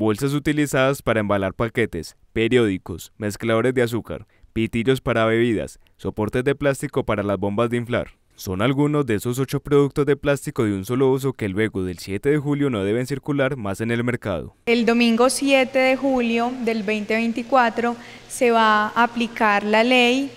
bolsas utilizadas para embalar paquetes, periódicos, mezcladores de azúcar, pitillos para bebidas, soportes de plástico para las bombas de inflar. Son algunos de esos ocho productos de plástico de un solo uso que luego del 7 de julio no deben circular más en el mercado. El domingo 7 de julio del 2024 se va a aplicar la ley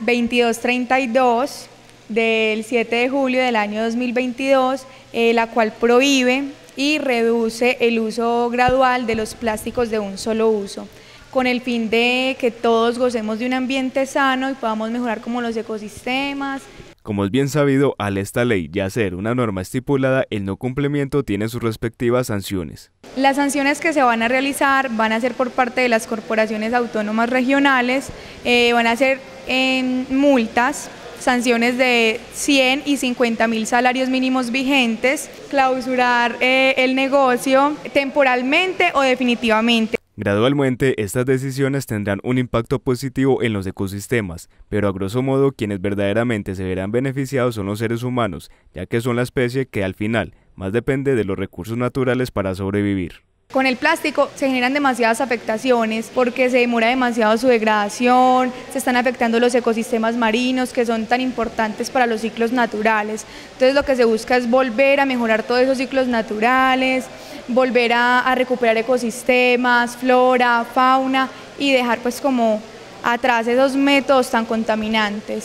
2232 del 7 de julio del año 2022, eh, la cual prohíbe y reduce el uso gradual de los plásticos de un solo uso con el fin de que todos gocemos de un ambiente sano y podamos mejorar como los ecosistemas. Como es bien sabido, al esta ley ya ser una norma estipulada, el no cumplimiento tiene sus respectivas sanciones. Las sanciones que se van a realizar van a ser por parte de las corporaciones autónomas regionales, eh, van a ser en multas sanciones de 100 y 50 mil salarios mínimos vigentes, clausurar eh, el negocio temporalmente o definitivamente. Gradualmente, estas decisiones tendrán un impacto positivo en los ecosistemas, pero a grosso modo quienes verdaderamente se verán beneficiados son los seres humanos, ya que son la especie que al final más depende de los recursos naturales para sobrevivir. Con el plástico se generan demasiadas afectaciones porque se demora demasiado su degradación, se están afectando los ecosistemas marinos que son tan importantes para los ciclos naturales. Entonces lo que se busca es volver a mejorar todos esos ciclos naturales, volver a, recuperar ecosistemas, flora, fauna y dejar pues como atrás esos métodos tan contaminantes.